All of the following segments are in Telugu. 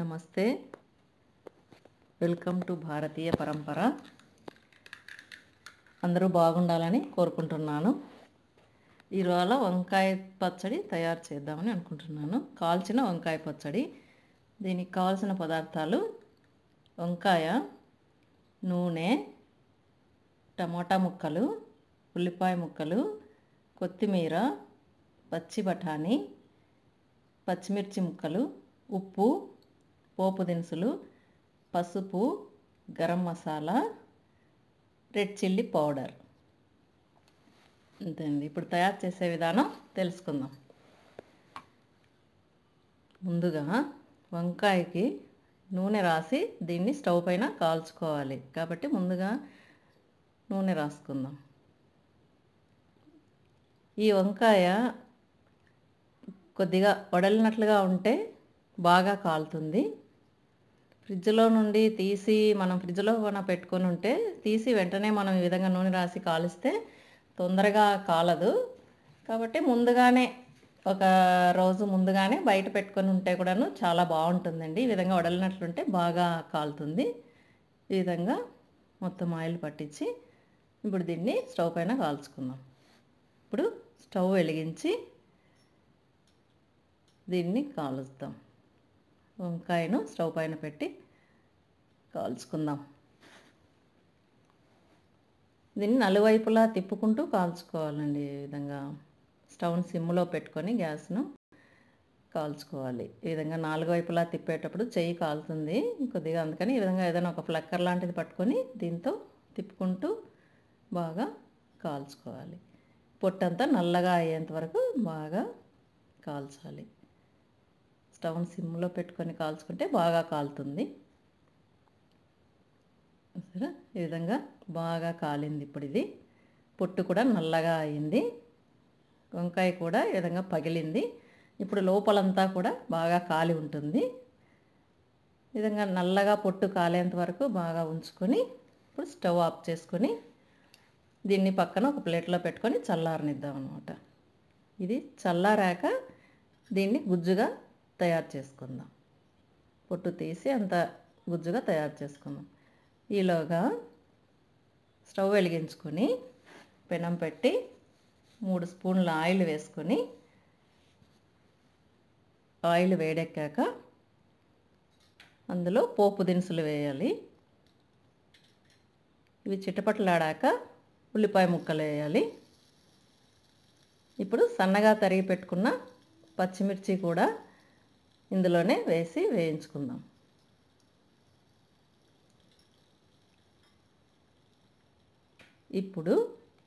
నమస్తే వెల్కమ్ టు భారతీయ పరంపర అందరూ బాగుండాలని కోరుకుంటున్నాను ఈరోజు వంకాయ పచ్చడి తయారు చేద్దామని అనుకుంటున్నాను కాల్చిన వంకాయ పచ్చడి దీనికి కావాల్సిన పదార్థాలు వంకాయ నూనె టమాటా ముక్కలు ఉల్లిపాయ ముక్కలు కొత్తిమీర పచ్చి బఠానీ పచ్చిమిర్చి ముక్కలు ఉప్పు పోపు దినుసులు పసుపు garam masala red chilli powder అంతేండి ఇప్పుడు తయారు చేసే విధానం తెలుసుకుందాం ముందుగా వంకాయకి నూనె రాసి దీన్ని స్టవ్ పైన కాల్చుకోవాలి కాబట్టి ముందుగా నూనె రాసుకుందాం ఈ వంకాయ కొద్దిగా వడలినట్లుగా ఉంటే బాగా కాలుతుంది ఫ్రిడ్జ్లో నుండి తీసి మనం ఫ్రిడ్జ్లో మనం పెట్టుకొని ఉంటే తీసి వెంటనే మనం ఈ విధంగా నూనె రాసి కాలిస్తే తొందరగా కాలదు కాబట్టి ముందుగానే ఒక రోజు ముందుగానే బయట పెట్టుకొని ఉంటే కూడాను చాలా బాగుంటుందండి ఈ విధంగా వడలినట్లుంటే బాగా కాలుతుంది ఈ విధంగా మొత్తం ఆయిల్ పట్టించి ఇప్పుడు దీన్ని స్టవ్ పైన కాల్చుకుందాం ఇప్పుడు స్టవ్ వెలిగించి దీన్ని కాలుస్తాం వంకాయను స్టవ్ పైన పెట్టి కాల్చుకుందాం దీన్ని నలువైపులా తిప్పుకుంటూ కాల్చుకోవాలండి ఈ విధంగా స్టవ్ని సిమ్లో పెట్టుకొని గ్యాస్ను కాల్చుకోవాలి ఈ విధంగా నాలుగు వైపులా తిప్పేటప్పుడు చెయ్యి కాలుతుంది కొద్దిగా అందుకని ఈ విధంగా ఏదైనా ఒక ఫ్లక్కర్ లాంటిది పట్టుకొని దీంతో తిప్పుకుంటూ బాగా కాల్చుకోవాలి పొట్టంతా నల్లగా అయ్యేంత వరకు బాగా కాల్చాలి స్టవ్ సిమ్లో పెట్టుకొని కాల్చుకుంటే బాగా కాలుతుంది సరే ఈ విధంగా బాగా కాలింది ఇప్పుడు ఇది పొట్టు కూడా నల్లగా అయింది వంకాయ కూడా ఈ విధంగా పగిలింది ఇప్పుడు లోపలంతా కూడా బాగా కాలి ఉంటుంది ఈ విధంగా నల్లగా పొట్టు కాలేంత వరకు బాగా ఉంచుకొని ఇప్పుడు స్టవ్ ఆఫ్ చేసుకొని దీన్ని పక్కన ఒక ప్లేట్లో పెట్టుకొని చల్లారనిద్దాం అనమాట ఇది చల్లారాక దీన్ని గుజ్జుగా తయారు చేసుకుందాం పొట్టు తీసి అంత గుజ్జుగా తయారు చేసుకుందాం ఈలోగా స్టవ్ వెలిగించుకొని పెనం పెట్టి మూడు స్పూన్ల ఆయిల్ వేసుకొని ఆయిల్ వేడెక్కాక అందులో పోపు దినుసులు వేయాలి ఇవి చిటపట్లాడాక ఉల్లిపాయ ముక్కలు వేయాలి ఇప్పుడు సన్నగా తరిగి పెట్టుకున్న పచ్చిమిర్చి కూడా ఇందులోనే వేసి వేయించుకుందాం ఇప్పుడు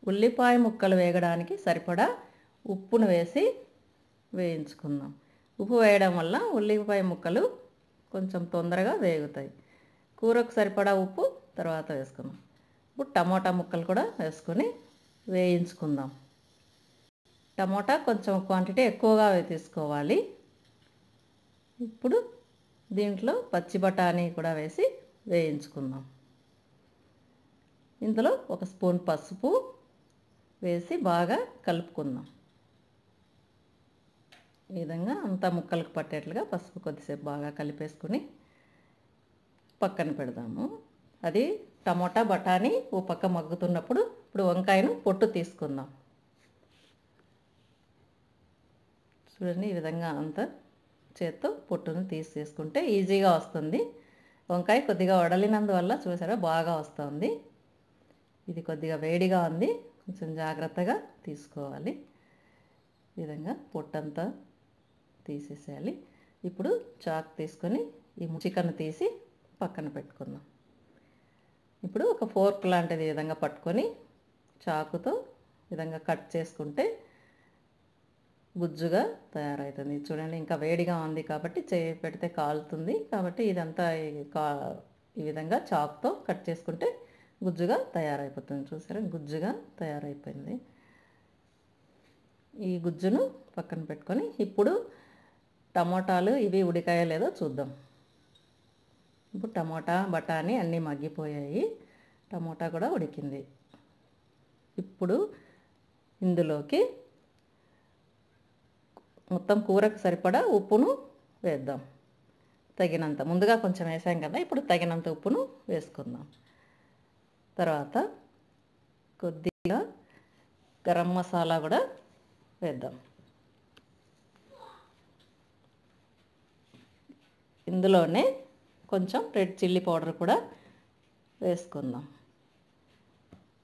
ఉల్లిపాయ ముక్కలు వేగడానికి సరిపడా ఉప్పును వేసి వేయించుకుందాం ఉప్పు వేయడం వల్ల ఉల్లిపాయ ముక్కలు కొంచెం తొందరగా వేగుతాయి కూరకు సరిపడా ఉప్పు తర్వాత వేసుకుందాం ఇప్పుడు టమోటా ముక్కలు కూడా వేసుకొని వేయించుకుందాం టమోటా కొంచెం క్వాంటిటీ ఎక్కువగా తీసుకోవాలి ఇప్పుడు దీంట్లో పచ్చి బఠానీ కూడా వేసి వేయించుకుందాం ఇందులో ఒక స్పూన్ పసుపు వేసి బాగా కలుపుకుందాం ఈ విధంగా అంతా ముక్కలకు పట్టేట్లుగా పసుపు కొద్దిసేపు బాగా కలిపేసుకుని పక్కన పెడదాము అది టమోటా బఠానీ ఓ పక్క మగ్గుతున్నప్పుడు ఇప్పుడు వంకాయను పొట్టు తీసుకుందాం చూడండి ఈ విధంగా అంతా చేత్తో పొట్టును తీసేసుకుంటే ఈజీగా వస్తుంది వంకాయ కొద్దిగా వడలినందువల్ల చూసారా బాగా వస్తుంది ఇది కొద్దిగా వేడిగా ఉంది కొంచెం జాగ్రత్తగా తీసుకోవాలి ఈ విధంగా పొట్టంతా తీసేసేయాలి ఇప్పుడు చాక్ తీసుకొని ఈ చికెన్ తీసి పక్కన పెట్టుకుందాం ఇప్పుడు ఒక ఫోర్క్ లాంటిది విధంగా పట్టుకొని చాకుతో విధంగా కట్ చేసుకుంటే గుజ్జుగా తయారవుతుంది చూడండి ఇంకా వేడిగా ఉంది కాబట్టి చేయి పెడితే కాలుతుంది కాబట్టి ఇదంతా కా ఈ విధంగా చాక్తో కట్ చేసుకుంటే గుజ్జుగా తయారైపోతుంది చూసారా గుజ్జుగా తయారైపోయింది ఈ గుజ్జును పక్కన పెట్టుకొని ఇప్పుడు టమోటాలు ఇవి ఉడికాయో లేదో చూద్దాం ఇప్పుడు టమోటా బఠానీ అన్నీ మగ్గిపోయాయి టమోటా కూడా ఉడికింది ఇప్పుడు ఇందులోకి మొత్తం కూరకు సరిపడా ఉప్పును వేద్దాం తగినంత ముందుగా కొంచెం వేసాం కదా ఇప్పుడు తగినంత ఉప్పును వేసుకుందాం తర్వాత కొద్దిగా గరం మసాలా కూడా వేద్దాం ఇందులోనే కొంచెం రెడ్ చిల్లీ పౌడర్ కూడా వేసుకుందాం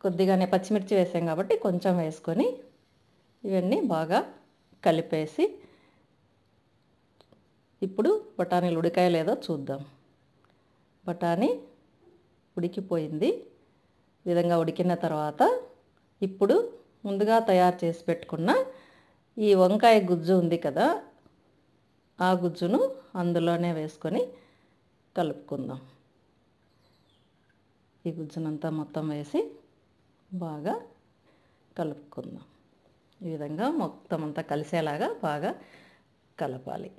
కొద్దిగానే పచ్చిమిర్చి వేసాం కాబట్టి కొంచెం వేసుకొని ఇవన్నీ బాగా కలిపేసి ఇప్పుడు బఠానీలు ఉడికాయ లేదో చూద్దాం బఠానీ ఉడికిపోయింది విధంగా ఉడికిన తర్వాత ఇప్పుడు ముందుగా తయారు చేసి పెట్టుకున్న ఈ వంకాయ గుజ్జు ఉంది కదా ఆ గుజ్జును అందులోనే వేసుకొని కలుపుకుందాం ఈ గుజ్జునంతా మొత్తం వేసి బాగా కలుపుకుందాం ఈ విధంగా మొత్తం అంతా కలిసేలాగా బాగా కలపాలి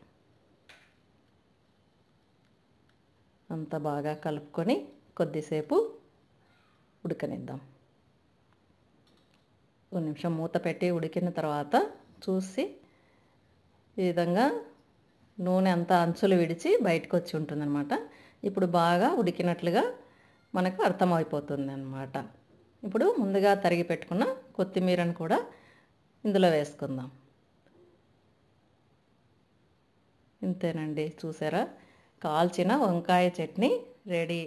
అంతా బాగా కలుపుకొని కొద్దిసేపు ఉడకనిద్దాం ఒక నిమిషం మూత పెట్టి ఉడికిన తర్వాత చూసి ఈ విధంగా నూనె అంతా అంచులు విడిచి బయటకు వచ్చి ఉంటుందన్నమాట ఇప్పుడు బాగా ఉడికినట్లుగా మనకు అర్థమైపోతుంది అన్నమాట ఇప్పుడు ముందుగా తరిగి పెట్టుకున్న కొత్తిమీరను కూడా ఇందులో వేసుకుందాం ఇంతేనండి చూసారా కాల్చిన వంకాయ చట్నీ రెడీ